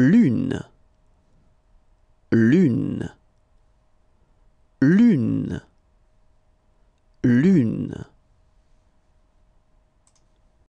lune, lune, lune, lune.